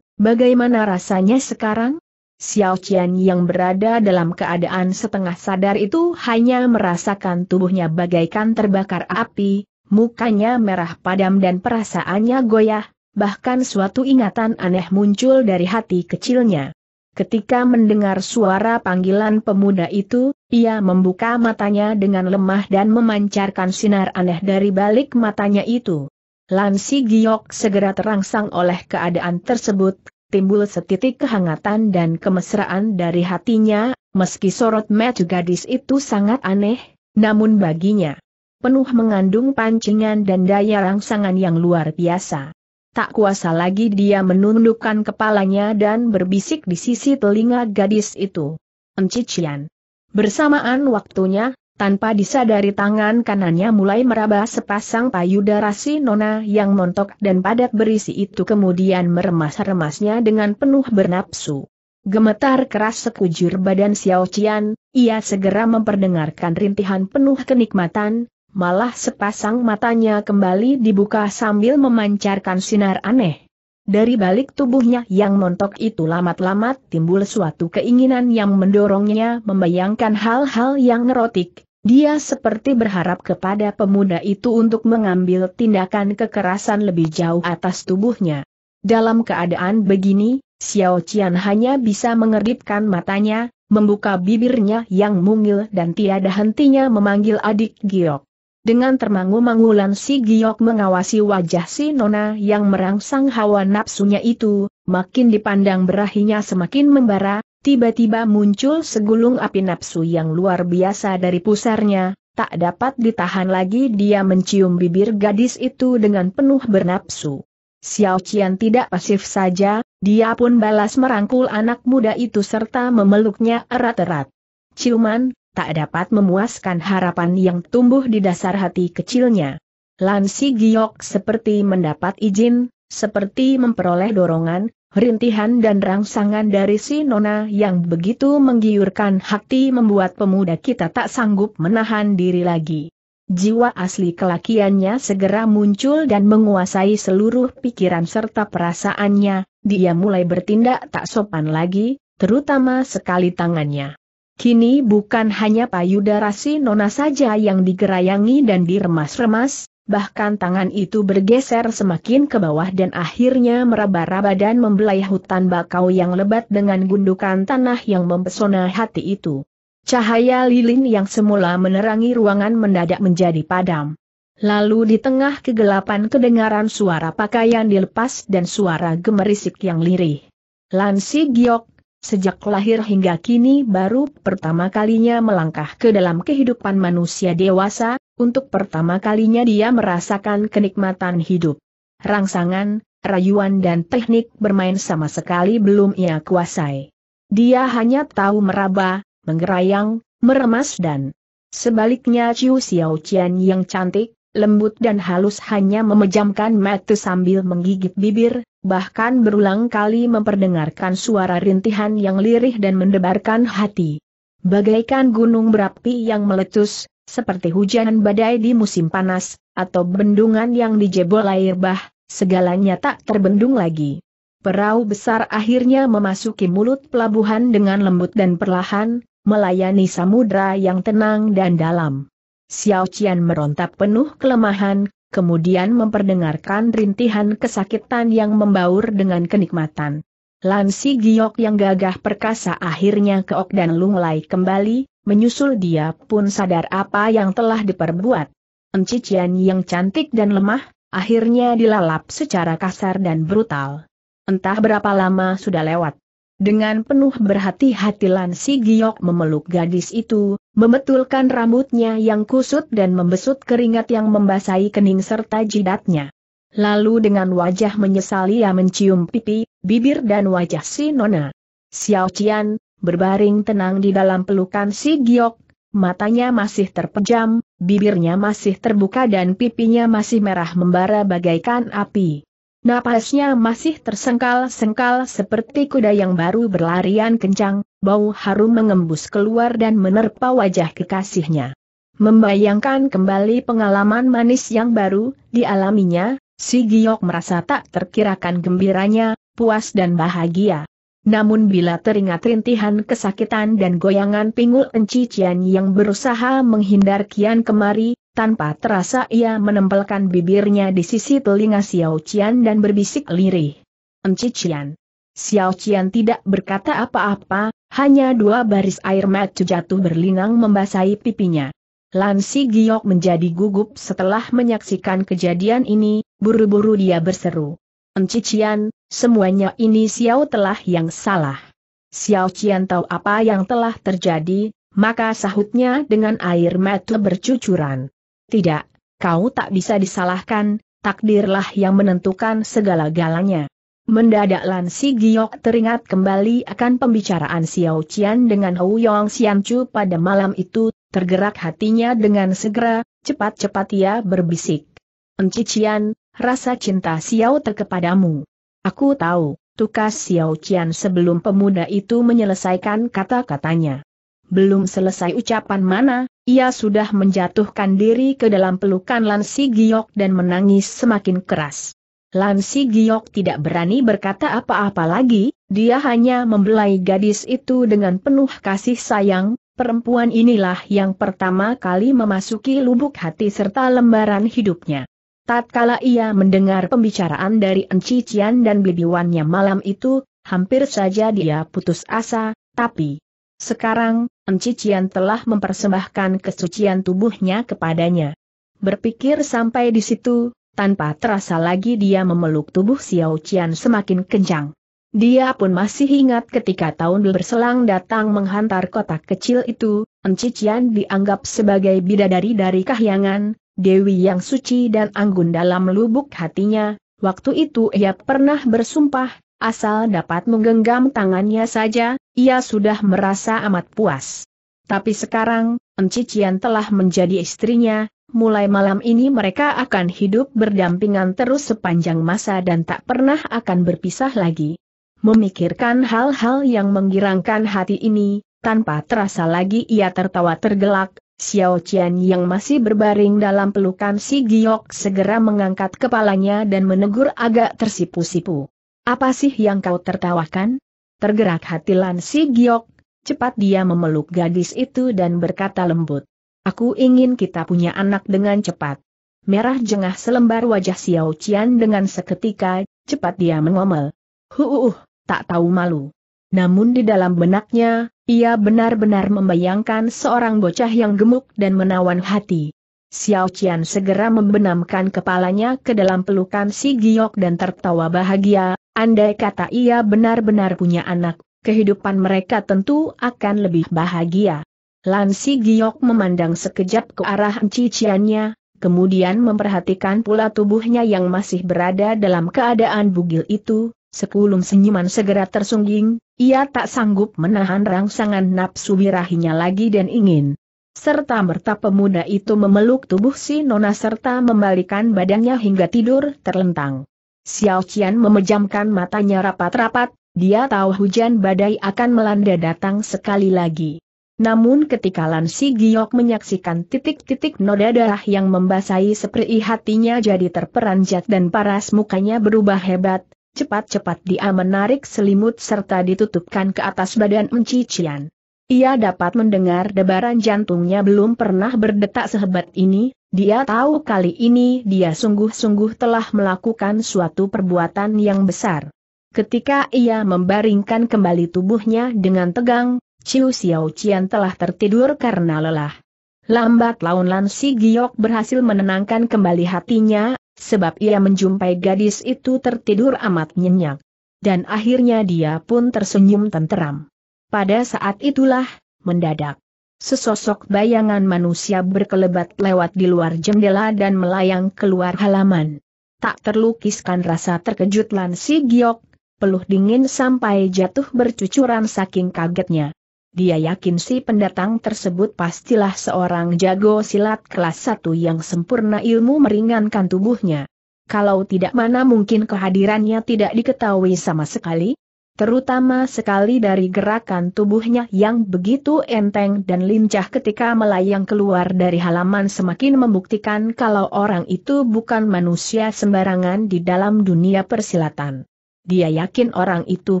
bagaimana rasanya sekarang? Xiao Qian yang berada dalam keadaan setengah sadar itu hanya merasakan tubuhnya bagaikan terbakar api, mukanya merah padam dan perasaannya goyah, bahkan suatu ingatan aneh muncul dari hati kecilnya. Ketika mendengar suara panggilan pemuda itu, ia membuka matanya dengan lemah dan memancarkan sinar aneh dari balik matanya itu. Lansi Giok segera terangsang oleh keadaan tersebut, timbul setitik kehangatan dan kemesraan dari hatinya, meski sorot mata gadis itu sangat aneh, namun baginya penuh mengandung pancingan dan daya rangsangan yang luar biasa. Tak kuasa lagi dia menundukkan kepalanya dan berbisik di sisi telinga gadis itu. Encician. Bersamaan waktunya, tanpa disadari tangan kanannya mulai meraba sepasang payudara si nona yang montok dan padat berisi itu kemudian meremas-remasnya dengan penuh bernapsu. Gemetar keras sekujur badan Xiao Qian, ia segera memperdengarkan rintihan penuh kenikmatan, malah sepasang matanya kembali dibuka sambil memancarkan sinar aneh. Dari balik tubuhnya yang montok itu lamat-lamat timbul suatu keinginan yang mendorongnya membayangkan hal-hal yang erotik. Dia seperti berharap kepada pemuda itu untuk mengambil tindakan kekerasan lebih jauh atas tubuhnya. Dalam keadaan begini, Xiao Qian hanya bisa mengeripkan matanya, membuka bibirnya yang mungil dan tiada hentinya memanggil adik Giok. Dengan termangu-mangu Lan Si Giok mengawasi wajah si Nona yang merangsang hawa nafsunya itu, makin dipandang berahinya semakin membara, tiba-tiba muncul segulung api nafsu yang luar biasa dari pusarnya, tak dapat ditahan lagi dia mencium bibir gadis itu dengan penuh bernafsu. Xiao Qian tidak pasif saja, dia pun balas merangkul anak muda itu serta memeluknya erat-erat. Ciuman, tak dapat memuaskan harapan yang tumbuh di dasar hati kecilnya. Lansi Giok seperti mendapat izin, seperti memperoleh dorongan, rintihan dan rangsangan dari si Nona yang begitu menggiurkan hati membuat pemuda kita tak sanggup menahan diri lagi. Jiwa asli kelakiannya segera muncul dan menguasai seluruh pikiran serta perasaannya, dia mulai bertindak tak sopan lagi, terutama sekali tangannya. Kini bukan hanya payudara si Nona saja yang digerayangi dan diremas-remas, bahkan tangan itu bergeser semakin ke bawah dan akhirnya meraba-raba dan membelai hutan bakau yang lebat dengan gundukan tanah yang mempesona hati itu. Cahaya lilin yang semula menerangi ruangan mendadak menjadi padam. Lalu di tengah kegelapan kedengaran suara pakaian dilepas dan suara gemerisik yang lirih. Lansi Giok Sejak lahir hingga kini baru pertama kalinya melangkah ke dalam kehidupan manusia dewasa, untuk pertama kalinya dia merasakan kenikmatan hidup. Rangsangan, rayuan dan teknik bermain sama sekali belum ia kuasai. Dia hanya tahu meraba, menggerayang, meremas dan sebaliknya Ciu Xiao Qian yang cantik, lembut dan halus hanya memejamkan mata sambil menggigit bibir, bahkan berulang kali memperdengarkan suara rintihan yang lirih dan mendebarkan hati. Bagaikan gunung berapi yang meletus, seperti hujan badai di musim panas, atau bendungan yang dijebol air bah, segalanya tak terbendung lagi. Perahu besar akhirnya memasuki mulut pelabuhan dengan lembut dan perlahan, melayani samudra yang tenang dan dalam. Xiao Qian merontak penuh kelemahan, kemudian memperdengarkan rintihan kesakitan yang membaur dengan kenikmatan. Lansi Giok yang gagah perkasa akhirnya keok dan lunglai kembali, menyusul dia pun sadar apa yang telah diperbuat. Encician yang cantik dan lemah, akhirnya dilalap secara kasar dan brutal. Entah berapa lama sudah lewat. Dengan penuh berhati-hati Lansi Si Giok memeluk gadis itu, memetulkan rambutnya yang kusut dan membesut keringat yang membasahi kening serta jidatnya. Lalu dengan wajah menyesal ia mencium pipi, bibir dan wajah si Nona. Xiao Qian, berbaring tenang di dalam pelukan si Giok, matanya masih terpejam, bibirnya masih terbuka dan pipinya masih merah membara bagaikan api. Napasnya masih tersengkal-sengkal seperti kuda yang baru berlarian kencang, bau harum mengembus keluar dan menerpa wajah kekasihnya. Membayangkan kembali pengalaman manis yang baru dialaminya, si Giok merasa tak terkirakan gembiranya, puas dan bahagia. Namun bila teringat rintihan kesakitan dan goyangan pinggul enci-cian yang berusaha menghindar kian kemari, tanpa terasa ia menempelkan bibirnya di sisi telinga Xiao Qian dan berbisik lirih. Enci Qian. Xiao Qian tidak berkata apa-apa, hanya dua baris air mata jatuh berlinang membasahi pipinya. Lansi Giok menjadi gugup setelah menyaksikan kejadian ini, buru-buru dia berseru. Enci Qian, semuanya ini Xiao telah yang salah. Xiao Qian tahu apa yang telah terjadi, maka sahutnya dengan air mata bercucuran. Tidak, kau tak bisa disalahkan, takdirlah yang menentukan segala-galanya. Mendadak Lan Si Giok teringat kembali akan pembicaraan Xiao Qian dengan Hou Yong Xian Chu pada malam itu, tergerak hatinya dengan segera, cepat-cepat ia berbisik. Enci Qian, rasa cinta Xiao terkepadamu. Aku tahu, tukas Xiao Qian sebelum pemuda itu menyelesaikan kata-katanya. Belum selesai ucapan mana, ia sudah menjatuhkan diri ke dalam pelukan Lansi Giok dan menangis semakin keras. Lansi Giok tidak berani berkata apa-apa lagi, dia hanya membelai gadis itu dengan penuh kasih sayang, perempuan inilah yang pertama kali memasuki lubuk hati serta lembaran hidupnya. Tatkala ia mendengar pembicaraan dari Enci dan bibiwannya malam itu, hampir saja dia putus asa, tapi sekarang, Encician telah mempersembahkan kesucian tubuhnya kepadanya. Berpikir sampai di situ, tanpa terasa lagi dia memeluk tubuh Xiao Qian semakin kencang. Dia pun masih ingat ketika tahun berselang datang menghantar kotak kecil itu, Encician dianggap sebagai bidadari dari kahyangan, Dewi yang suci dan anggun dalam lubuk hatinya, waktu itu ia pernah bersumpah, asal dapat menggenggam tangannya saja, ia sudah merasa amat puas. Tapi sekarang, Encician telah menjadi istrinya, mulai malam ini mereka akan hidup berdampingan terus sepanjang masa dan tak pernah akan berpisah lagi. Memikirkan hal-hal yang menggirangkan hati ini, tanpa terasa lagi ia tertawa tergelak, Xiao Qian yang masih berbaring dalam pelukan si Giok segera mengangkat kepalanya dan menegur agak tersipu-sipu. Apa sih yang kau tertawakan? Tergerak hati Lan Si Giok, cepat dia memeluk gadis itu dan berkata lembut. Aku ingin kita punya anak dengan cepat. Merah jengah selembar wajah Xiao Qian dengan seketika, cepat dia mengomel. Huuuh, uh, uh, tak tahu malu. Namun di dalam benaknya, ia benar-benar membayangkan seorang bocah yang gemuk dan menawan hati. Xiao Qian segera membenamkan kepalanya ke dalam pelukan si Giok dan tertawa bahagia, Andai kata ia benar-benar punya anak, kehidupan mereka tentu akan lebih bahagia. Lansi Giok memandang sekejap ke arah ciciannya, kemudian memperhatikan pula tubuhnya yang masih berada dalam keadaan bugil itu, sekulum senyuman segera tersungging, ia tak sanggup menahan rangsangan nafsu birahinya lagi dan ingin serta merta pemuda itu memeluk tubuh si Nona serta membalikan badannya hingga tidur terlentang. Xiao Qian memejamkan matanya rapat-rapat, dia tahu hujan badai akan melanda datang sekali lagi. Namun ketika Lan Si Giok menyaksikan titik-titik noda darah yang membasahi seperti hatinya jadi terperanjat dan paras mukanya berubah hebat, cepat-cepat dia menarik selimut serta ditutupkan ke atas badan Qian. Ia dapat mendengar debaran jantungnya belum pernah berdetak sehebat ini, dia tahu kali ini dia sungguh-sungguh telah melakukan suatu perbuatan yang besar. Ketika ia membaringkan kembali tubuhnya dengan tegang, Chiu Xiao Qian telah tertidur karena lelah. Lambat laun Lan Si Giok berhasil menenangkan kembali hatinya, sebab ia menjumpai gadis itu tertidur amat nyenyak. Dan akhirnya dia pun tersenyum tenteram. Pada saat itulah, mendadak, sesosok bayangan manusia berkelebat lewat di luar jendela dan melayang keluar halaman. Tak terlukiskan rasa terkejut Lan Si Giok, peluh dingin sampai jatuh bercucuran saking kagetnya. Dia yakin si pendatang tersebut pastilah seorang jago silat kelas satu yang sempurna ilmu meringankan tubuhnya. Kalau tidak mana mungkin kehadirannya tidak diketahui sama sekali? terutama sekali dari gerakan tubuhnya yang begitu enteng dan lincah ketika melayang keluar dari halaman semakin membuktikan kalau orang itu bukan manusia sembarangan di dalam dunia persilatan. Dia yakin orang itu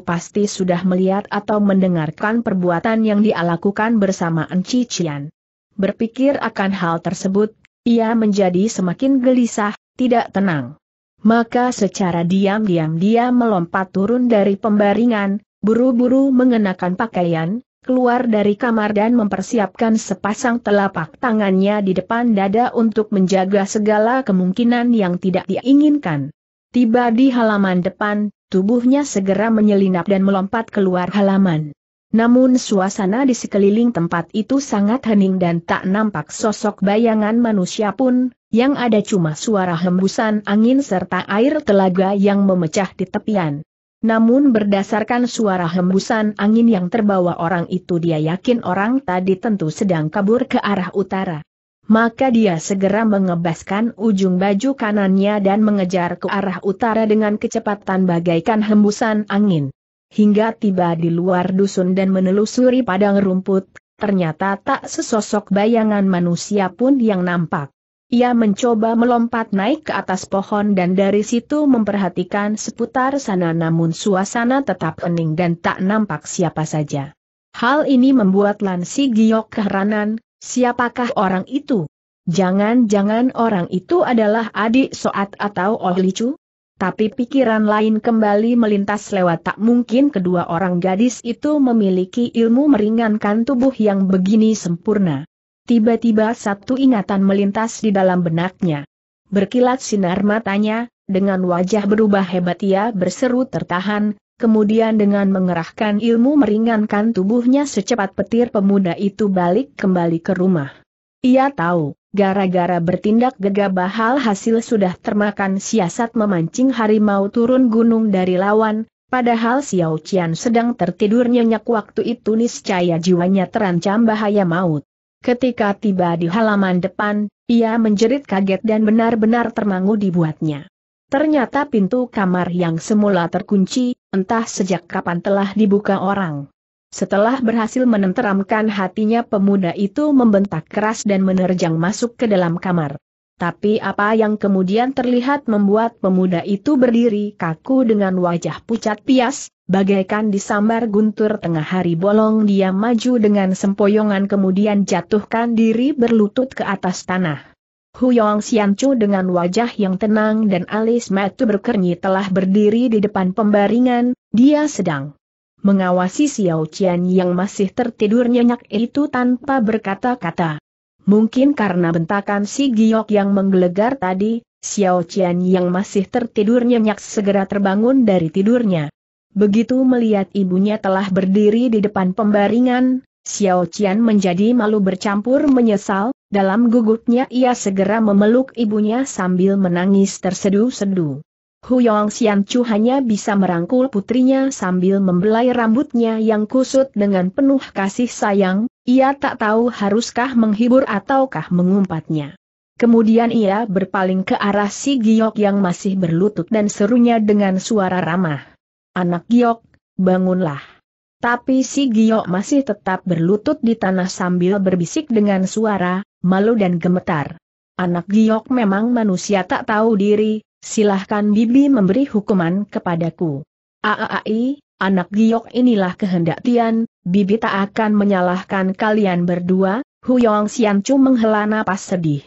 pasti sudah melihat atau mendengarkan perbuatan yang dia lakukan Enci Cian. Berpikir akan hal tersebut, ia menjadi semakin gelisah, tidak tenang. Maka secara diam-diam dia melompat turun dari pembaringan, buru-buru mengenakan pakaian, keluar dari kamar dan mempersiapkan sepasang telapak tangannya di depan dada untuk menjaga segala kemungkinan yang tidak diinginkan. Tiba di halaman depan, tubuhnya segera menyelinap dan melompat keluar halaman. Namun suasana di sekeliling tempat itu sangat hening dan tak nampak sosok bayangan manusia pun, yang ada cuma suara hembusan angin serta air telaga yang memecah di tepian. Namun berdasarkan suara hembusan angin yang terbawa orang itu dia yakin orang tadi tentu sedang kabur ke arah utara. Maka dia segera mengebaskan ujung baju kanannya dan mengejar ke arah utara dengan kecepatan bagaikan hembusan angin. Hingga tiba di luar dusun dan menelusuri padang rumput, ternyata tak sesosok bayangan manusia pun yang nampak. Ia mencoba melompat naik ke atas pohon dan dari situ memperhatikan seputar sana namun suasana tetap hening dan tak nampak siapa saja. Hal ini membuat Lansi Giok keheranan, siapakah orang itu? Jangan-jangan orang itu adalah adik Soat atau Oh Tapi pikiran lain kembali melintas lewat tak mungkin kedua orang gadis itu memiliki ilmu meringankan tubuh yang begini sempurna. Tiba-tiba satu ingatan melintas di dalam benaknya. Berkilat sinar matanya, dengan wajah berubah hebat ia berseru tertahan, kemudian dengan mengerahkan ilmu meringankan tubuhnya secepat petir pemuda itu balik kembali ke rumah. Ia tahu, gara-gara bertindak gegabah hal hasil sudah termakan siasat memancing harimau turun gunung dari lawan, padahal Xiao Qian sedang tertidur nyenyak waktu itu niscaya jiwanya terancam bahaya maut. Ketika tiba di halaman depan, ia menjerit kaget dan benar-benar termangu dibuatnya. Ternyata pintu kamar yang semula terkunci, entah sejak kapan telah dibuka orang. Setelah berhasil menenteramkan hatinya pemuda itu membentak keras dan menerjang masuk ke dalam kamar. Tapi apa yang kemudian terlihat membuat pemuda itu berdiri kaku dengan wajah pucat pias, bagaikan disambar guntur tengah hari bolong dia maju dengan sempoyongan kemudian jatuhkan diri berlutut ke atas tanah. Huyong Xianchu dengan wajah yang tenang dan alis metu berkernyit telah berdiri di depan pembaringan, dia sedang mengawasi Xiao Qian yang masih tertidur nyenyak itu tanpa berkata-kata. Mungkin karena bentakan si giok yang menggelegar tadi, Xiao Qian yang masih tertidur nyenyak segera terbangun dari tidurnya. Begitu melihat ibunya telah berdiri di depan pembaringan, Xiao Qian menjadi malu bercampur menyesal, dalam gugupnya ia segera memeluk ibunya sambil menangis terseduh-seduh. Huyong Xian Chu hanya bisa merangkul putrinya sambil membelai rambutnya yang kusut dengan penuh kasih sayang, ia tak tahu haruskah menghibur ataukah mengumpatnya. Kemudian ia berpaling ke arah si Giok yang masih berlutut dan serunya dengan suara ramah. Anak Giok, bangunlah. Tapi si Giok masih tetap berlutut di tanah sambil berbisik dengan suara, malu dan gemetar. Anak Giok memang manusia tak tahu diri, silahkan bibi memberi hukuman kepadaku. Aaai, anak giok inilah kehendak Tian, bibi tak akan menyalahkan kalian berdua, Huyong Chu menghela napas sedih.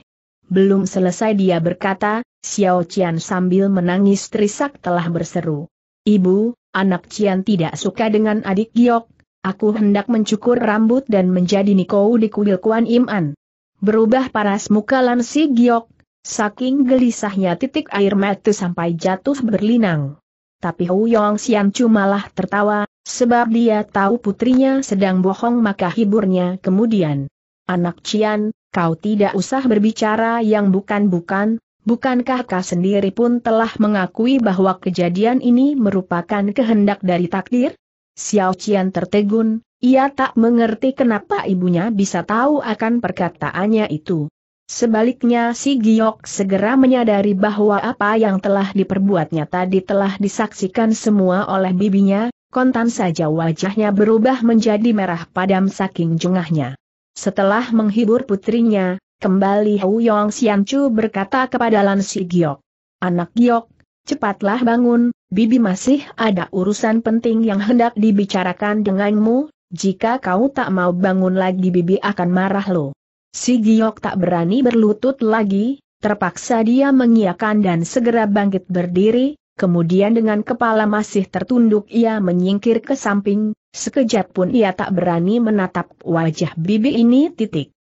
Belum selesai dia berkata, Xiao Qian sambil menangis terisak telah berseru. Ibu, anak Qian tidak suka dengan adik giok, aku hendak mencukur rambut dan menjadi Niko di kuil Kuan Im An. Berubah paras muka Lan Si Giok, Saking gelisahnya titik air mata sampai jatuh berlinang. Tapi Hu Yong Xian malah tertawa, sebab dia tahu putrinya sedang bohong maka hiburnya kemudian. Anak Cian, kau tidak usah berbicara yang bukan-bukan, bukankah kau sendiri pun telah mengakui bahwa kejadian ini merupakan kehendak dari takdir? Xiao Cian tertegun, ia tak mengerti kenapa ibunya bisa tahu akan perkataannya itu. Sebaliknya si Giok segera menyadari bahwa apa yang telah diperbuatnya tadi telah disaksikan semua oleh bibinya, kontan saja wajahnya berubah menjadi merah padam saking jengahnya. Setelah menghibur putrinya, kembali Hou Yong Xianchu berkata kepada Lan Si Giok. Anak Giok, cepatlah bangun, bibi masih ada urusan penting yang hendak dibicarakan denganmu, jika kau tak mau bangun lagi bibi akan marah loh. Si Giok tak berani berlutut lagi, terpaksa dia mengiakan dan segera bangkit berdiri, kemudian dengan kepala masih tertunduk ia menyingkir ke samping, sekejap pun ia tak berani menatap wajah bibi ini titik.